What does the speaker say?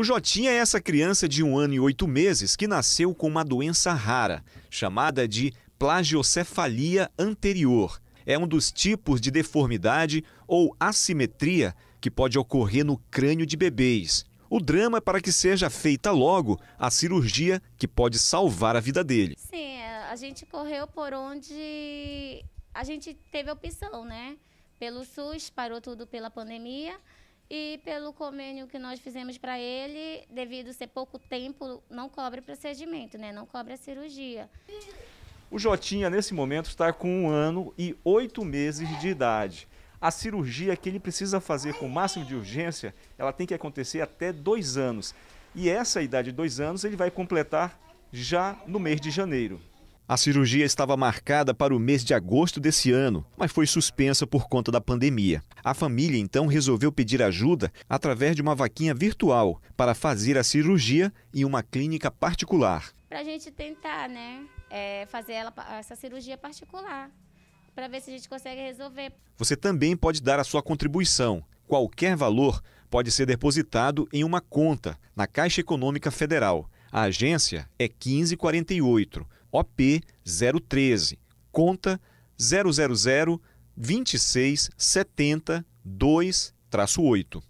O Jotinha é essa criança de um ano e oito meses que nasceu com uma doença rara, chamada de plagiocefalia anterior. É um dos tipos de deformidade ou assimetria que pode ocorrer no crânio de bebês. O drama é para que seja feita logo a cirurgia que pode salvar a vida dele. Sim, é, a gente correu por onde a gente teve opção, né? Pelo SUS, parou tudo pela pandemia e pelo convênio que nós fizemos para ele, devido ser pouco tempo, não cobre procedimento, né? Não cobre a cirurgia. O Jotinha, nesse momento, está com um ano e oito meses de idade. A cirurgia que ele precisa fazer com o máximo de urgência, ela tem que acontecer até dois anos. E essa idade de dois anos ele vai completar já no mês de janeiro. A cirurgia estava marcada para o mês de agosto desse ano, mas foi suspensa por conta da pandemia. A família então resolveu pedir ajuda através de uma vaquinha virtual para fazer a cirurgia em uma clínica particular. Para a gente tentar, né, é, fazer ela, essa cirurgia particular, para ver se a gente consegue resolver. Você também pode dar a sua contribuição. Qualquer valor pode ser depositado em uma conta na Caixa Econômica Federal. A agência é 1548. OP 013, conta 000 2670 2-8.